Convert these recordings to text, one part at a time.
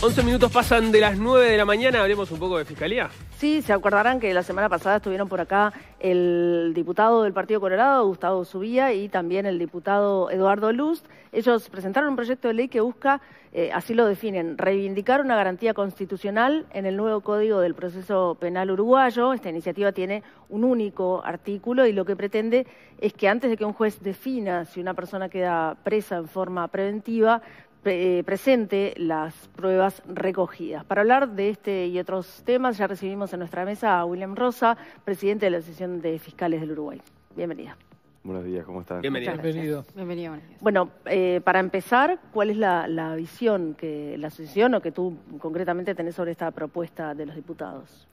11 minutos pasan de las 9 de la mañana, hablemos un poco de fiscalía. Sí, se acordarán que la semana pasada estuvieron por acá el diputado del Partido Colorado, Gustavo Subía, y también el diputado Eduardo Luz. Ellos presentaron un proyecto de ley que busca, eh, así lo definen, reivindicar una garantía constitucional en el nuevo Código del Proceso Penal Uruguayo. Esta iniciativa tiene un único artículo y lo que pretende es que antes de que un juez defina si una persona queda presa en forma preventiva, eh, presente las pruebas recogidas. Para hablar de este y otros temas, ya recibimos en nuestra mesa a William Rosa, presidente de la Asociación de Fiscales del Uruguay. Bienvenida. Buenos días, ¿cómo están? Bienvenido. Bienvenido. bueno, eh, para empezar, ¿cuál es la, visión que la asociación o que tú concretamente tenés sobre esta propuesta de los diputados?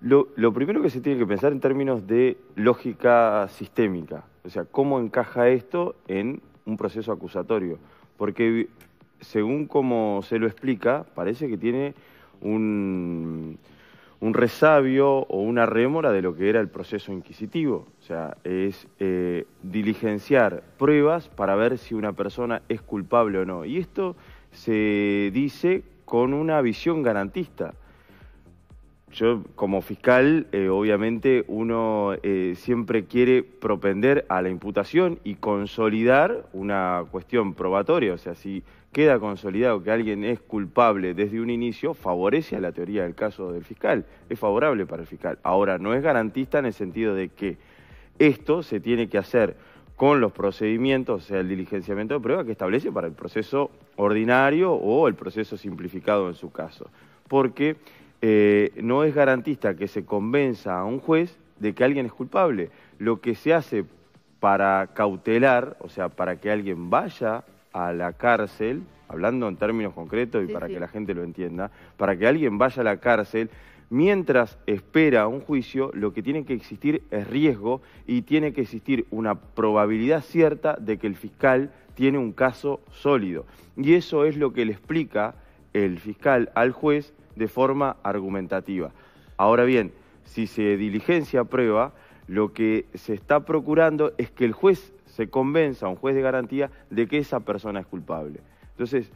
Lo, lo, primero que se tiene que pensar en términos de lógica sistémica, o sea, cómo encaja esto en un proceso acusatorio, porque según como se lo explica, parece que tiene un, resabio o una rémora de lo que era el proceso inquisitivo. O sea, es eh, diligenciar pruebas para ver si una persona es culpable o no. Y esto se dice con una visión garantista. Yo como fiscal, eh, obviamente, uno eh, siempre quiere propender a la imputación y consolidar una cuestión probatoria. O sea, si queda consolidado que alguien es culpable desde un inicio, favorece a la teoría del caso del fiscal, es favorable para el fiscal. Ahora, no es garantista en el sentido de que esto se tiene que hacer con los procedimientos, o sea, el diligenciamiento de prueba que establece para el proceso ordinario o el proceso simplificado en su caso. Porque eh, no es garantista que se convenza a un juez de que alguien es culpable. Lo que se hace para cautelar, o sea, para que alguien vaya a la cárcel, hablando en términos concretos y para que la gente lo entienda, para que alguien vaya a la cárcel, mientras espera un juicio, lo que tiene que existir es riesgo y tiene que existir una probabilidad cierta de que el fiscal tiene un caso sólido. Y eso es lo que le explica el fiscal al juez de forma argumentativa. Ahora bien, si se diligencia prueba, lo que se está procurando es que el juez se convenza a un juez de garantía de que esa persona es culpable. Entonces,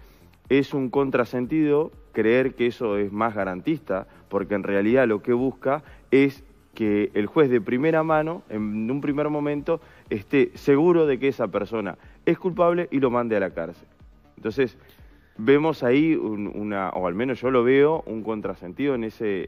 es un contrasentido creer que eso es más garantista, porque en realidad lo que busca es que el juez de primera mano, en un primer momento, esté seguro de que esa persona es culpable y lo mande a la cárcel. Entonces, vemos ahí una, o al menos yo lo veo, un contrasentido en ese,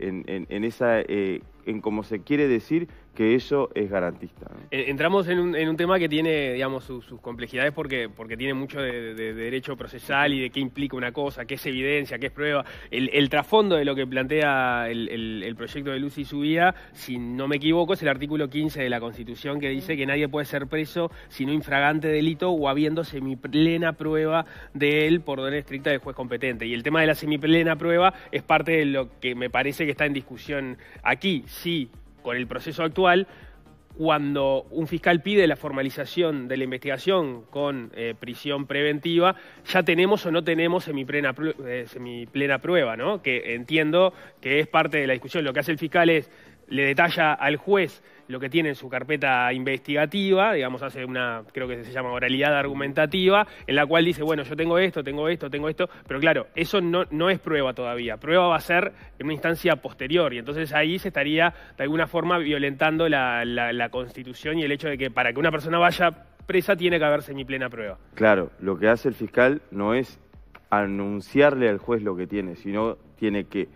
esa, eh, en se quiere decir que eso es garantista. Entramos en un, tema que tiene, digamos, sus, complejidades porque, porque tiene mucho de, derecho procesal y de qué implica una cosa, qué es evidencia, qué es prueba. El, trasfondo de lo que plantea el, proyecto de Luz y su vida, si no me equivoco, es el artículo 15 de la Constitución que dice que nadie puede ser preso sino infragante delito o habiendo semiplena prueba de él por orden estricta del juez competente. Y el tema de la semiplena prueba es parte de lo que me parece que está en discusión aquí. Sí, con el proceso actual, cuando un fiscal pide la formalización de la investigación con eh, prisión preventiva, ya tenemos o no tenemos semiplena, eh, prueba, ¿no? Que entiendo que es parte de la discusión. Lo que hace el fiscal es, le detalla al juez lo que tiene en su carpeta investigativa, digamos, hace una, creo que se llama oralidad argumentativa, en la cual dice, bueno, yo tengo esto, tengo esto, tengo esto, pero claro, eso no, es prueba todavía, prueba va a ser en una instancia posterior, y entonces ahí se estaría de alguna forma violentando la, la, la constitución y el hecho de que para que una persona vaya presa tiene que haber plena prueba. Claro, lo que hace el fiscal no es anunciarle al juez lo que tiene, sino tiene que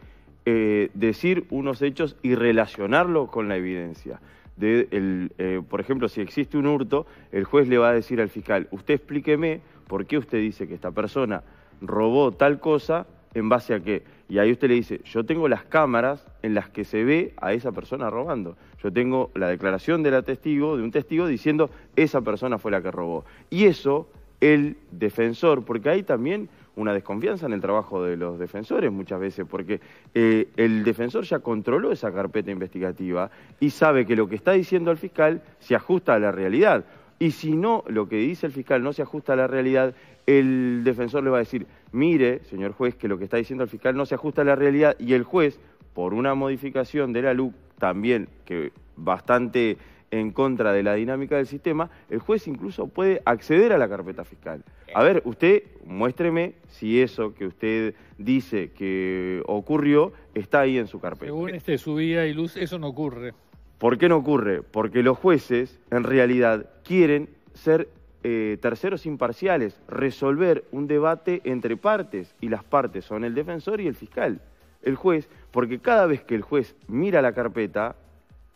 eh, decir unos hechos y relacionarlo con la evidencia. Eh, por ejemplo, si existe un hurto, el juez le va a decir al fiscal, usted explíqueme por qué usted dice que esta persona robó tal cosa en base a qué. Y ahí usted le dice, yo tengo las cámaras en las que se ve a esa persona robando. Yo tengo la declaración de testigo, de un testigo, diciendo, esa persona fue la que robó. Y eso el defensor, porque ahí también una desconfianza en el trabajo de los defensores muchas veces, porque eh, el defensor ya controló esa carpeta investigativa y sabe que lo que está diciendo el fiscal se ajusta a la realidad. Y si no, lo que dice el fiscal no se ajusta a la realidad, el defensor le va a decir, mire, señor juez, que lo que está diciendo el fiscal no se ajusta a la realidad y el juez, por una modificación de la luz también que bastante en contra de la dinámica del sistema, el juez incluso puede acceder a la carpeta fiscal. A ver, usted muéstreme si eso que usted dice que ocurrió está ahí en su carpeta. Según este subida y luz, eso no ocurre. ¿Por qué no ocurre? Porque los jueces en realidad quieren ser eh, terceros imparciales, resolver un debate entre partes y las partes son el defensor y el fiscal. El juez, porque cada vez que el juez mira la carpeta,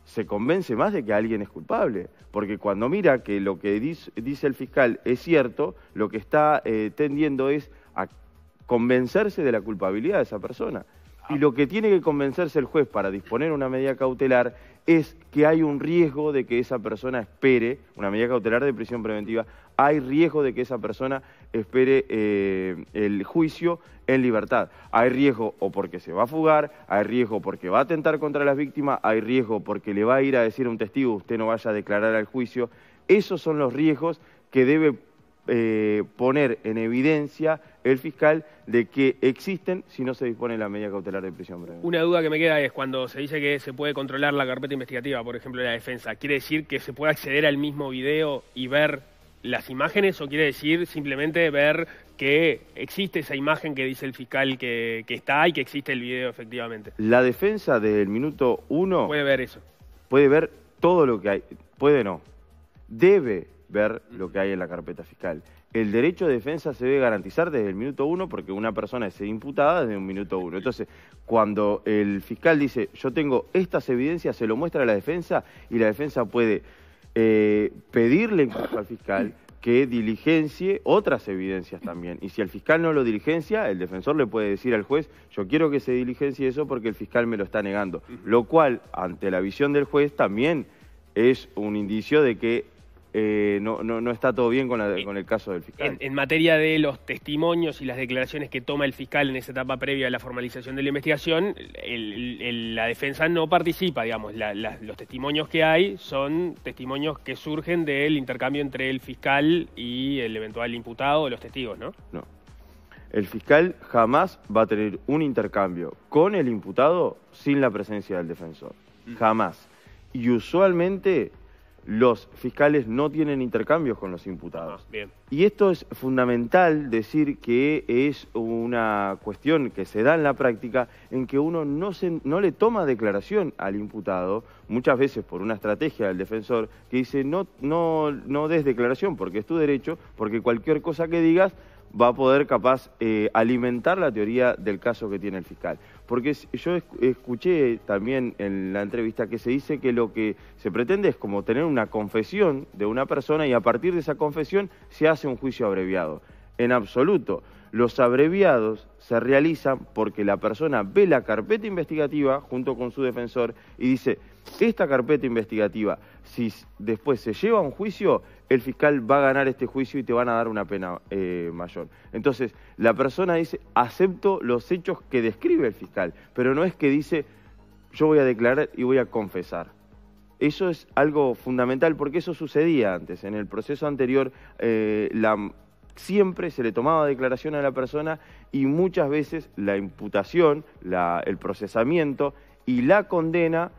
se convence más de que alguien es culpable, porque cuando mira que lo que dice el fiscal es cierto, lo que está eh, tendiendo es a convencerse de la culpabilidad de esa persona. Y ah. lo que tiene que convencerse el juez para disponer una medida cautelar es que hay un riesgo de que esa persona espere una medida cautelar de prisión preventiva, hay riesgo de que esa persona espere eh, el juicio en libertad. Hay riesgo o porque se va a fugar, hay riesgo porque va a atentar contra las víctimas, hay riesgo porque le va a ir a decir a un testigo usted no vaya a declarar al juicio. Esos son los riesgos que debe eh, poner en evidencia el fiscal de que existen si no se dispone la medida cautelar de prisión breve. Una duda que me queda es cuando se dice que se puede controlar la carpeta investigativa, por ejemplo, la defensa, ¿quiere decir que se puede acceder al mismo video y ver las imágenes o quiere decir simplemente ver que existe esa imagen que dice el fiscal que, que está y que existe el video efectivamente? La defensa del minuto uno... Puede ver eso. Puede ver todo lo que hay. Puede no. Debe ver lo que hay en la carpeta fiscal. El derecho de defensa se debe garantizar desde el minuto uno porque una persona es imputada desde un minuto uno. Entonces, cuando el fiscal dice, yo tengo estas evidencias, se lo muestra a la defensa y la defensa puede eh, pedirle al fiscal que diligencie otras evidencias también. Y si el fiscal no lo diligencia, el defensor le puede decir al juez, yo quiero que se diligencie eso porque el fiscal me lo está negando. Lo cual, ante la visión del juez, también es un indicio de que eh, no, está todo bien con, eh, el caso del fiscal. En, materia de los testimonios y las declaraciones que toma el fiscal en esa etapa previa a la formalización de la investigación, la defensa no participa, digamos. los testimonios que hay son testimonios que surgen del intercambio entre el fiscal y el eventual imputado, o los testigos, ¿no? No. El fiscal jamás va a tener un intercambio con el imputado sin la presencia del defensor. Mm. Jamás. Y usualmente los fiscales no tienen intercambios con los imputados. Ah, y esto es fundamental decir que es una cuestión que se da en la práctica en que uno no, no le toma declaración al imputado, muchas veces por una estrategia del defensor, que dice no, no, no des declaración porque es tu derecho, porque cualquier cosa que digas va a poder capaz eh, alimentar la teoría del caso que tiene el fiscal. Porque yo escuché también en la entrevista que se dice que lo que se pretende es como tener una confesión de una persona y a partir de esa confesión se hace un juicio abreviado. En absoluto. Los abreviados se realizan porque la persona ve la carpeta investigativa junto con su defensor y dice, esta carpeta investigativa si después se lleva a un juicio, el fiscal va a ganar este juicio y te van a dar una pena eh, mayor. Entonces, la persona dice, acepto los hechos que describe el fiscal, pero no es que dice, yo voy a declarar y voy a confesar. Eso es algo fundamental porque eso sucedía antes. En el proceso anterior, eh, siempre se le tomaba declaración a la persona y muchas veces la imputación, el procesamiento y la condena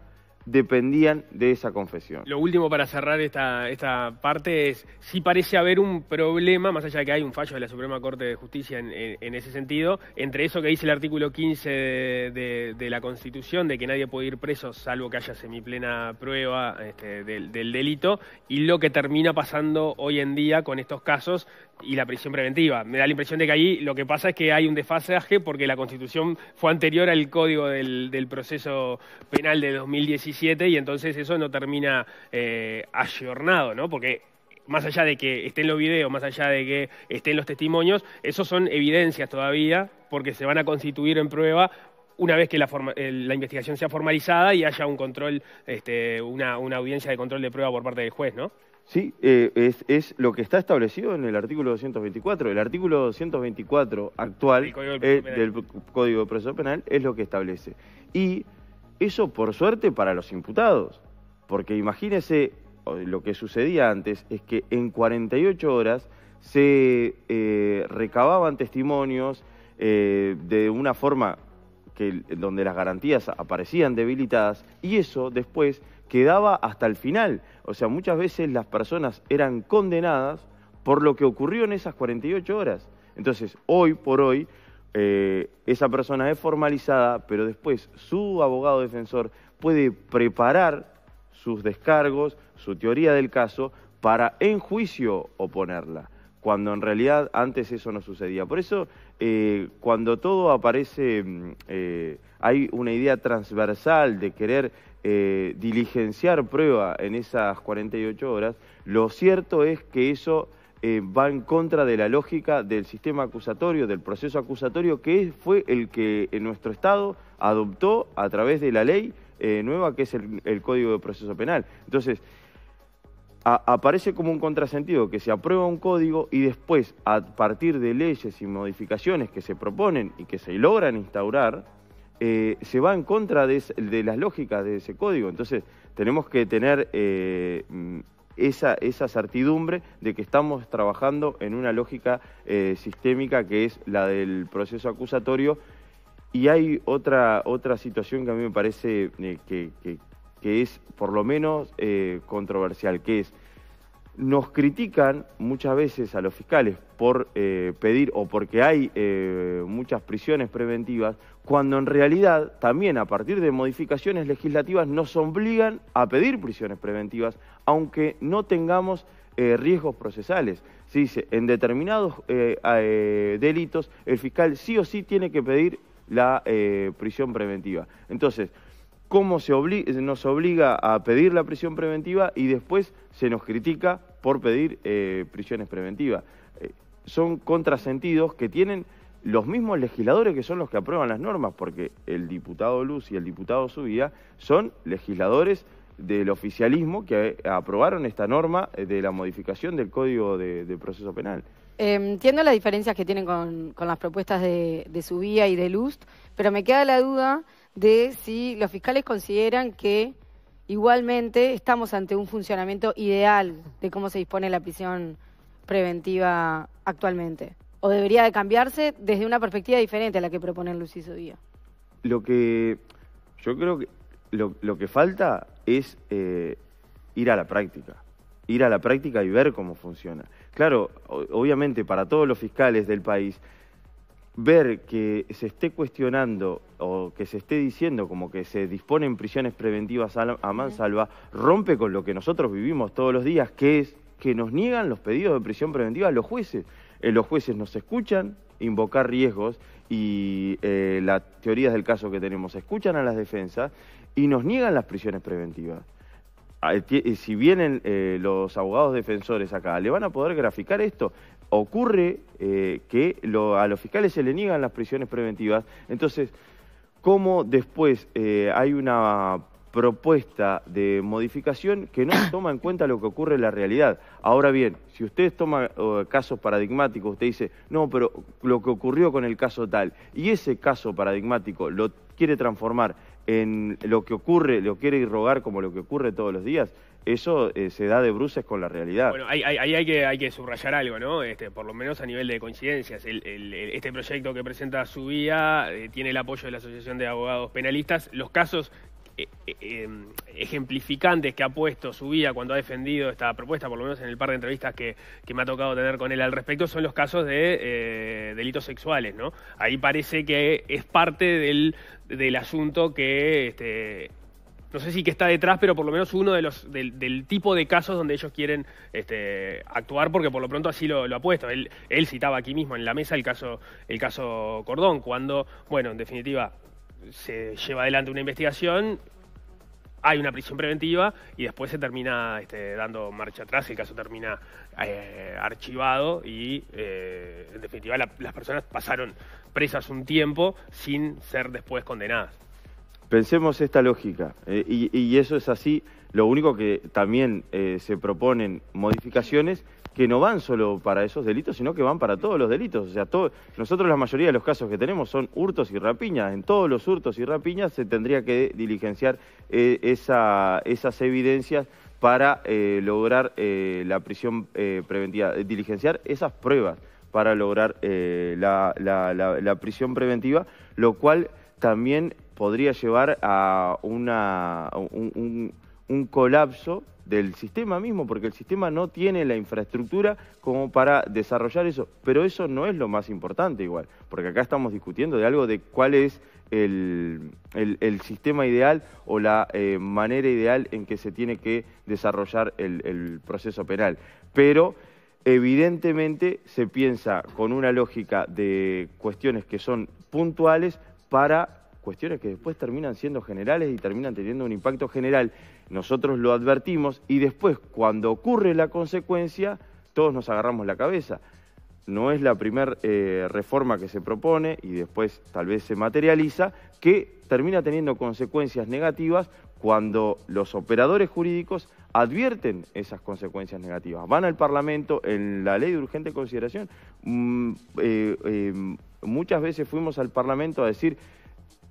dependían de esa confesión. Lo último para cerrar esta, parte es, sí parece haber un problema, más allá de que hay un fallo de la Suprema Corte de Justicia en, ese sentido, entre eso que dice el artículo 15 de, la Constitución, de que nadie puede ir preso salvo que haya semiplena prueba este, del delito, y lo que termina pasando hoy en día con estos casos y la prisión preventiva. Me da la impresión de que ahí lo que pasa es que hay un desfasaje porque la Constitución fue anterior al Código del, Proceso Penal de 2017 y entonces eso no termina eh, ayornado, ¿no? Porque más allá de que estén los videos, más allá de que estén los testimonios, esos son evidencias todavía porque se van a constituir en prueba una vez que la, eh, la, investigación sea formalizada y haya un control, este, una, una audiencia de control de prueba por parte del juez, ¿no? Sí, eh, es, lo que está establecido en el artículo 224. El artículo 224 actual eh, del, Código de Proceso Penal es lo que establece. Y eso, por suerte, para los imputados. Porque imagínese lo que sucedía antes, es que en 48 horas se eh, recababan testimonios de una forma donde las garantías aparecían debilitadas y eso después quedaba hasta el final. O sea, muchas veces las personas eran condenadas por lo que ocurrió en esas 48 horas. Entonces, hoy por hoy, eh, esa persona es formalizada, pero después su abogado defensor puede preparar sus descargos, su teoría del caso, para en juicio oponerla, cuando en realidad antes eso no sucedía. Por eso eh, cuando todo aparece, mm, eh, hay una idea transversal de querer eh, diligenciar prueba en esas 48 horas, lo cierto es que eso va en contra de la lógica del sistema acusatorio, del proceso acusatorio, que fue el que nuestro Estado adoptó a través de la ley nueva, que es el, el Código de Proceso Penal. Entonces, aparece como un contrasentido, que se aprueba un código y después, a partir de leyes y modificaciones que se proponen y que se logran instaurar, eh, se va en contra de, las lógicas de ese código. Entonces, tenemos que tener eh, mm, esa, esa, certidumbre de que estamos trabajando en una lógica eh, sistémica que es la del proceso acusatorio. Y hay otra, otra situación que a mí me parece que que es por lo menos eh, controversial, que es, nos critican muchas veces a los fiscales por eh, pedir o porque hay eh, muchas prisiones preventivas, cuando en realidad también a partir de modificaciones legislativas nos obligan a pedir prisiones preventivas, aunque no tengamos riesgos procesales. Se dice, en determinados delitos el fiscal sí o sí tiene que pedir la prisión preventiva. Entonces, cómo se nos obliga a pedir la prisión preventiva y después se nos critica por pedir eh, prisiones preventivas. Eh, son contrasentidos que tienen los mismos legisladores que son los que aprueban las normas, porque el diputado Luz y el diputado Subía son legisladores del oficialismo que aprobaron esta norma eh, de la modificación del Código de, Proceso Penal. entiendo las diferencias que tienen con, las propuestas de, de Subía y de Luz, pero me queda la duda de si los fiscales consideran que igualmente estamos ante un funcionamiento ideal de cómo se dispone la prisión preventiva actualmente. ¿O debería de cambiarse desde una perspectiva diferente a la que propone Luciso Díaz? Lo que yo creo que lo, que falta es eh, ir a la práctica ir a la práctica y ver cómo funciona. Claro, obviamente para todos los fiscales del país ver que se esté cuestionando o que se esté diciendo como que se disponen prisiones preventivas a mansalva rompe con lo que nosotros vivimos todos los días, que es que nos niegan los pedidos de prisión preventiva a los jueces. Eh, los jueces nos escuchan invocar riesgos y eh, las teorías del caso que tenemos escuchan a las defensas y nos niegan las prisiones preventivas ah, eh, si vienen los abogados defensores acá, le van a poder graficar esto ocurre eh, que a los fiscales se le niegan las prisiones preventivas. Entonces, ¿cómo después eh, hay una propuesta de modificación que no toma en cuenta lo que ocurre en la realidad. Ahora bien, si ustedes toman eh, casos paradigmáticos, usted dice, no, pero lo que ocurrió con el caso tal, y ese caso paradigmático lo quiere transformar en lo que ocurre, lo quiere irrogar como lo que ocurre todos los días, eso eh, se da de bruces con la realidad. Bueno, ahí hay, que, hay que subrayar algo, ¿no? Este, por lo menos a nivel de coincidencias. este proyecto que presenta Subía vía, eh, tiene el apoyo de la Asociación de Abogados Penalistas. Los casos eh, ejemplificantes que ha puesto su vía cuando ha defendido esta propuesta, por lo menos en el par de entrevistas que, me ha tocado tener con él al respecto, son los casos de delitos sexuales, ¿no? Ahí parece que es parte del, del asunto que este, no sé si que está detrás, pero por lo menos uno de los del, tipo de casos donde ellos quieren este, actuar, porque por lo pronto así lo, ha puesto. Él, citaba aquí mismo en la mesa el caso, el caso Cordón, cuando, bueno, en definitiva, se lleva adelante una investigación, hay una prisión preventiva y después se termina este, dando marcha atrás, el caso termina eh, archivado y eh, en definitiva las personas pasaron presas un tiempo sin ser después condenadas. Pensemos esta lógica, eh, y, eso es así, lo único que también eh, se proponen modificaciones que no van solo para esos delitos, sino que van para todos los delitos. O sea, nosotros la mayoría de los casos que tenemos son hurtos y rapiñas. En todos los hurtos y rapiñas se tendría que diligenciar eh, esas evidencias para lograr la prisión preventiva, diligenciar esas pruebas para lograr la prisión preventiva, lo cual también podría llevar a una, un, colapso del sistema mismo, porque el sistema no tiene la infraestructura como para desarrollar eso. Pero eso no es lo más importante igual, porque acá estamos discutiendo de algo de cuál es el, sistema ideal o la eh, manera ideal en que se tiene que desarrollar el, el proceso penal. Pero evidentemente se piensa con una lógica de cuestiones que son puntuales para cuestiones que después terminan siendo generales y terminan teniendo un impacto general. Nosotros lo advertimos y después cuando ocurre la consecuencia, todos nos agarramos la cabeza. No es la primera eh, reforma que se propone y después tal vez se materializa, que termina teniendo consecuencias negativas cuando los operadores jurídicos advierten esas consecuencias negativas. Van al Parlamento en la ley de urgente consideración. Mm, eh, eh, muchas veces fuimos al Parlamento a decir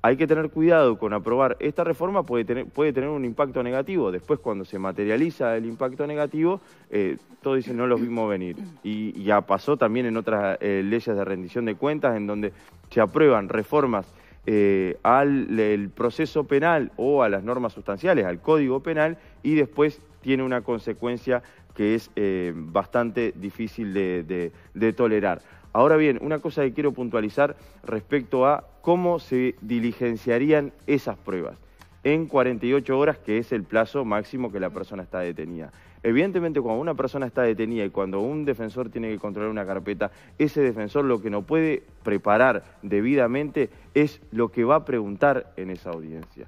hay que tener cuidado con aprobar esta reforma, puede tener, puede tener un impacto negativo. Después, cuando se materializa el impacto negativo, eh, todo todos dicen no los vimos venir. Y ya pasó también en otras eh, leyes de rendición de cuentas, en donde se aprueban reformas eh, al proceso penal o a las normas sustanciales, al código penal, y después tiene una consecuencia que es bastante difícil de tolerar. Ahora bien, una cosa que quiero puntualizar respecto a cómo se diligenciarían esas pruebas en 48 horas, que es el plazo máximo que la persona está detenida. Evidentemente, cuando una persona está detenida y cuando un defensor tiene que controlar una carpeta, ese defensor lo que no puede preparar debidamente es lo que va a preguntar en esa audiencia.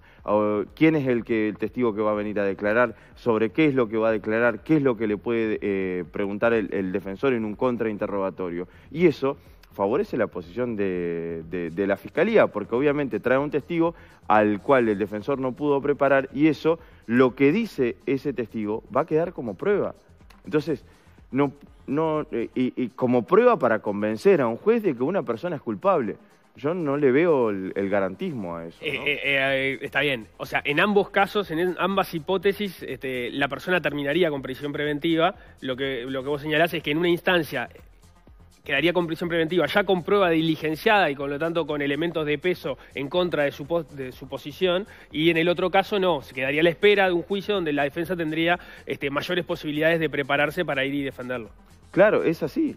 ¿Quién es el, testigo que va a venir a declarar? ¿Sobre qué es lo que va a declarar? ¿Qué es lo que le puede eh, preguntar el, el defensor en un contrainterrogatorio? Y eso favorece la posición de, la Fiscalía, porque obviamente trae un testigo al cual el defensor no pudo preparar y eso, lo que dice ese testigo, va a quedar como prueba. Entonces, no, no, eh, y, como prueba para convencer a un juez de que una persona es culpable. Yo no le veo el, garantismo a eso. Eh, eh, está bien. O sea, en ambos casos, en ambas hipótesis, este, la persona terminaría con prisión preventiva. Lo que, lo que vos señalás es que en una instancia quedaría con prisión preventiva, ya con prueba diligenciada y con lo tanto con elementos de peso en contra de su, de su posición, y en el otro caso no, se quedaría a la espera de un juicio donde la defensa tendría este, mayores posibilidades de prepararse para ir y defenderlo. Claro, es así.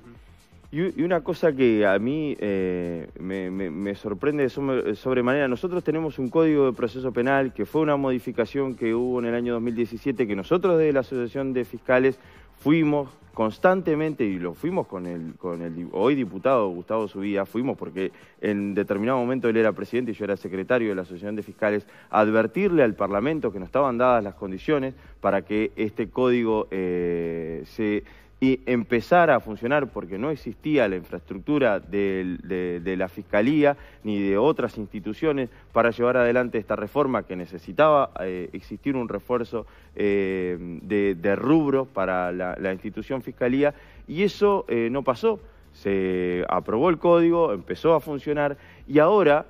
Y, una cosa que a mí eh, me, sorprende de sobremanera, nosotros tenemos un código de proceso penal que fue una modificación que hubo en el año 2017, que nosotros de la Asociación de Fiscales fuimos constantemente, y lo fuimos con el, con el hoy diputado Gustavo Subía, fuimos porque en determinado momento él era presidente y yo era secretario de la Asociación de Fiscales, advertirle al Parlamento que no estaban dadas las condiciones para que este código eh, se y empezar a funcionar, porque no existía la infraestructura de, la Fiscalía ni de otras instituciones para llevar adelante esta reforma que necesitaba eh, existir un refuerzo eh, de, rubro rubros para la, institución Fiscalía, y eso eh, no pasó. Se aprobó el código, empezó a funcionar, y ahora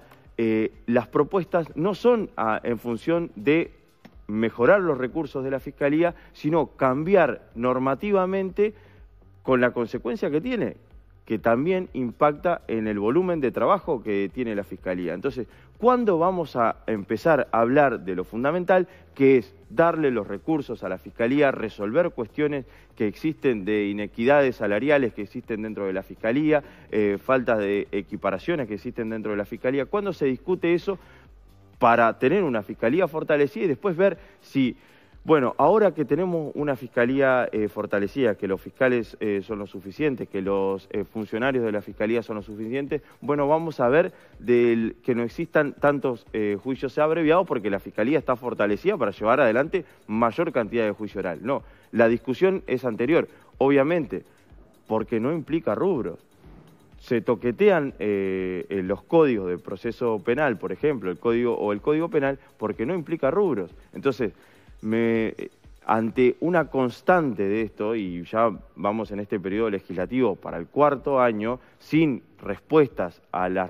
las propuestas no son ah, en función de mejorar los recursos de la Fiscalía, sino cambiar normativamente con la consecuencia que tiene, que también impacta en el volumen de trabajo que tiene la Fiscalía. Entonces, ¿cuándo vamos a empezar a hablar de lo fundamental, que es darle los recursos a la Fiscalía, resolver cuestiones que existen de inequidades salariales que existen dentro de la Fiscalía, eh, faltas de equiparaciones que existen dentro de la Fiscalía? ¿Cuándo se discute eso para tener una fiscalía fortalecida y después ver si, bueno, ahora que tenemos una fiscalía eh, fortalecida, que los fiscales eh, son lo suficientes, que los eh, funcionarios de la fiscalía son los suficientes, bueno, vamos a ver del, que no existan tantos juicios se abreviados porque la fiscalía está fortalecida para llevar adelante mayor cantidad de juicio oral. No, la discusión es anterior, obviamente, porque no implica rubros se toquetean eh, eh, los códigos de proceso penal, por ejemplo, el código o el código penal, porque no implica rubros. Entonces, eh, ante una constante de esto, y ya vamos en este periodo legislativo para el cuarto año, sin respuestas a las,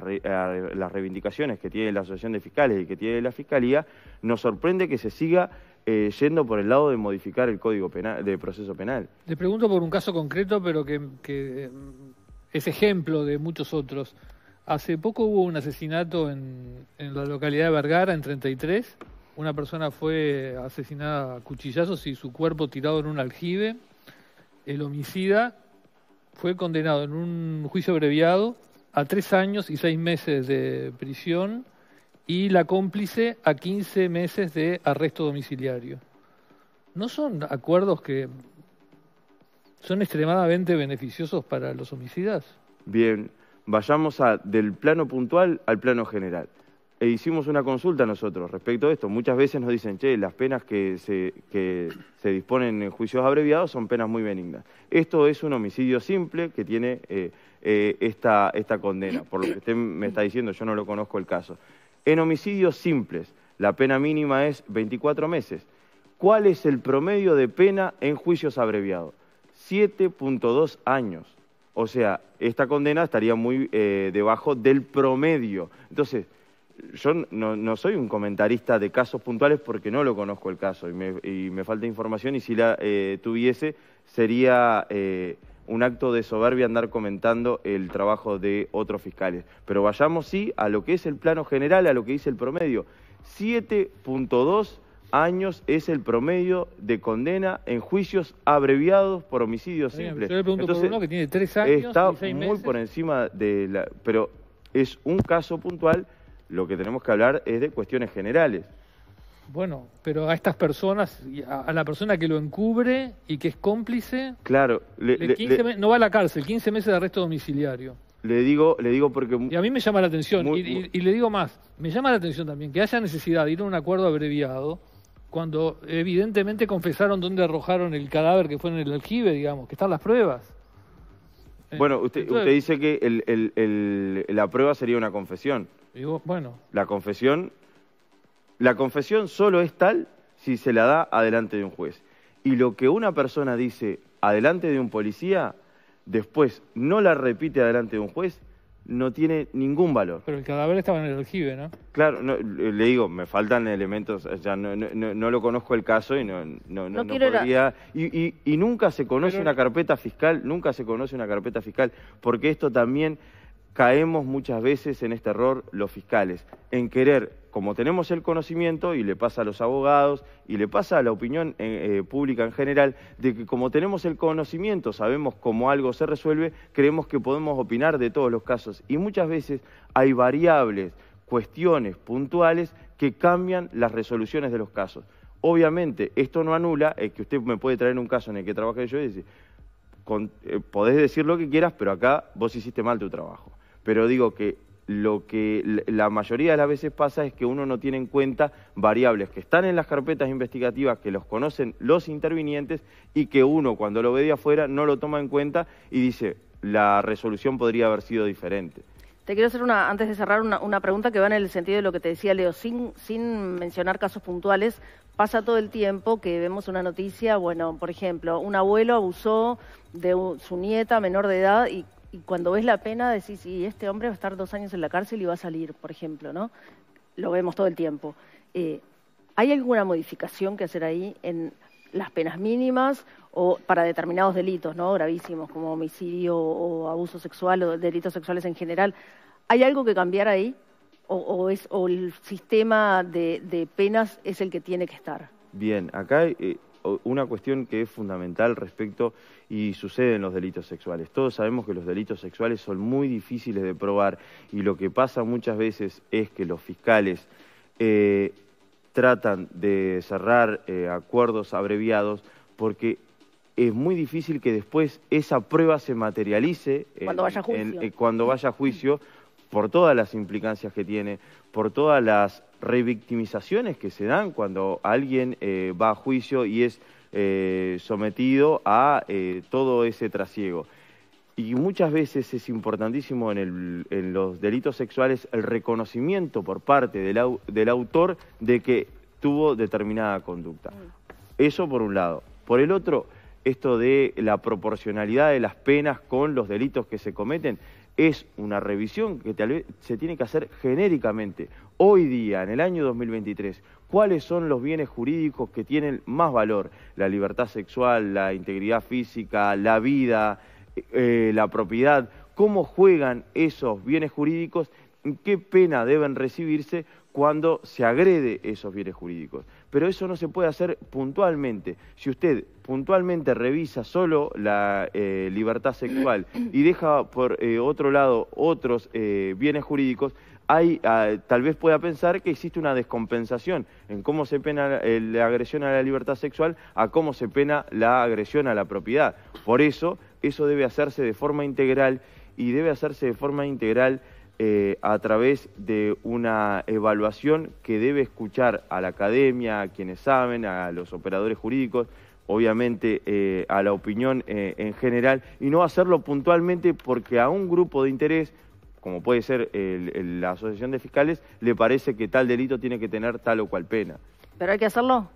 reivindicaciones que tiene la Asociación de Fiscales y que tiene la Fiscalía, nos sorprende que se siga yendo por el lado de modificar el Código penal, de Proceso Penal. Le pregunto por un caso concreto, pero que es ejemplo de muchos otros. Hace poco hubo un asesinato en, en la localidad de Vergara, en 33. Una persona fue asesinada a cuchillazos y su cuerpo tirado en un aljibe. El homicida fue condenado en un juicio abreviado a tres años y seis meses de prisión y la cómplice a 15 meses de arresto domiciliario. ¿No son acuerdos que son extremadamente beneficiosos para los homicidas. Bien, vayamos del plano puntual al plano general. E hicimos una consulta nosotros respecto a esto. Muchas veces nos dicen, che, las penas que se, se disponen en juicios abreviados son penas muy benignas. Esto es un homicidio simple que tiene eh, eh, esta, esta condena. Por lo que usted me está diciendo, yo no lo conozco el caso. En homicidios simples, la pena mínima es 24 meses. ¿Cuál es el promedio de pena en juicios abreviados? 7.2 años. O sea, esta condena estaría muy eh, debajo del promedio. Entonces, yo no, soy un comentarista de casos puntuales porque no lo conozco el caso y me, falta información y si la eh, tuviese sería eh, un acto de soberbia andar comentando el trabajo de otros fiscales. Pero vayamos sí a lo que es el plano general, a lo que dice el promedio. 7.2 años es el promedio de condena en juicios abreviados por homicidios simples. Yo le pregunto Entonces, uno que tiene tres años está muy por encima de la... Pero es un caso puntual, lo que tenemos que hablar es de cuestiones generales. Bueno, pero a estas personas, a la persona que lo encubre y que es cómplice, claro, no va a la cárcel, 15 meses de arresto domiciliario. Le digo, le digo porque... Y a mí me llama la atención, y le digo más, me llama la atención también que haya necesidad de ir a un acuerdo abreviado, cuando evidentemente confesaron dónde arrojaron el cadáver que fue en el aljibe, digamos, que están las pruebas. Eh, bueno, usted, dice que la prueba sería una confesión. bueno. La confesión, la confesión solo es tal si se la da adelante de un juez. Y lo que una persona dice adelante de un policía, después no la repite adelante de un juez, no tiene ningún valor. Pero el cadáver estaba en el aljibe, ¿no? Claro, le digo, me faltan elementos, ya no, no, lo conozco el caso y no, no, podría... Y, y, y, nunca se conoce una carpeta fiscal, nunca se conoce una carpeta fiscal, porque esto también caemos muchas veces en este error los fiscales, en querer como tenemos el conocimiento, y le pasa a los abogados, y le pasa a la opinión eh, eh, pública en general, de que como tenemos el conocimiento, sabemos cómo algo se resuelve, creemos que podemos opinar de todos los casos. Y muchas veces hay variables, cuestiones puntuales que cambian las resoluciones de los casos. Obviamente, esto no anula, es que usted me puede traer un caso en el que trabaje yo y dice, eh, podés decir lo que quieras, pero acá vos hiciste mal tu trabajo. Pero digo que lo que la mayoría de las veces pasa es que uno no tiene en cuenta variables que están en las carpetas investigativas, que los conocen los intervinientes y que uno cuando lo ve de afuera no lo toma en cuenta y dice, la resolución podría haber sido diferente. Te quiero hacer una, antes de cerrar, una, pregunta que va en el sentido de lo que te decía Leo, sin, sin mencionar casos puntuales, pasa todo el tiempo que vemos una noticia, bueno, por ejemplo, un abuelo abusó de su nieta menor de edad y y cuando ves la pena decís, y este hombre va a estar dos años en la cárcel y va a salir, por ejemplo, ¿no? Lo vemos todo el tiempo. Eh, ¿Hay alguna modificación que hacer ahí en las penas mínimas o para determinados delitos, ¿no? Gravísimos como homicidio o abuso sexual o delitos sexuales en general. ¿Hay algo que cambiar ahí? ¿O, es, el sistema de, penas es el que tiene que estar? Bien, acá eh, una cuestión que es fundamental respecto y sucede en los delitos sexuales. Todos sabemos que los delitos sexuales son muy difíciles de probar y lo que pasa muchas veces es que los fiscales eh, tratan de cerrar eh, acuerdos abreviados porque es muy difícil que después esa prueba se materialice cuando, vaya, eh, cuando vaya a juicio por todas las implicancias que tiene, por todas las revictimizaciones que se dan cuando alguien eh, va a juicio y es eh, sometido a eh, todo ese trasiego. Y muchas veces es importantísimo en, los delitos sexuales el reconocimiento por parte del autor de que tuvo determinada conducta. Mm. Eso por un lado. Por el otro, esto de la proporcionalidad de las penas con los delitos que se cometen es una revisión que tal vez se tiene que hacer genéricamente. Hoy día, en el año 2023, ¿cuáles son los bienes jurídicos que tienen más valor? La libertad sexual, la integridad física, la vida, eh, eh, la propiedad. ¿Cómo juegan esos bienes jurídicos? ¿Qué pena deben recibirse cuando se agrede esos bienes jurídicos? pero eso no se puede hacer puntualmente. Si usted puntualmente revisa solo la eh, libertad sexual y deja por eh, otro lado otros eh, bienes jurídicos, ah, tal vez pueda pensar que existe una descompensación en cómo se pena la agresión a la libertad sexual a cómo se pena la agresión a la propiedad. Por eso, eso debe hacerse de forma integral y debe hacerse de forma integral eh, a través de una evaluación que debe escuchar a la academia, a quienes saben, a los operadores jurídicos, obviamente eh, a la opinión eh, en general, y no hacerlo puntualmente porque a un grupo de interés, como puede ser la Asociación de Fiscales, le parece que tal delito tiene que tener tal o cual pena. ¿Pero hay que hacerlo?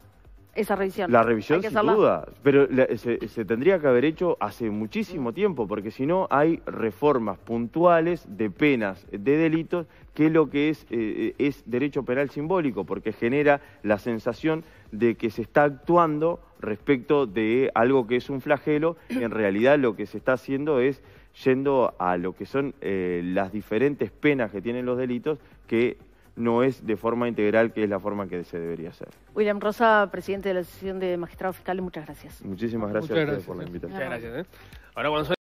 esa revisión. La revisión sin duda, pero se, tendría que haber hecho hace muchísimo tiempo, porque si no hay reformas puntuales de penas de delitos, que lo que es, eh, eh, es derecho penal simbólico, porque genera la sensación de que se está actuando respecto de algo que es un flagelo, en realidad lo que se está haciendo es yendo a lo que son eh, las diferentes penas que tienen los delitos, que no es de forma integral, que es la forma que se debería hacer. William Rosa, presidente de la Asociación de Magistrados Fiscales, muchas gracias. Muchísimas gracias, a ustedes por la eh. invitación. Muchas gracias. Eh.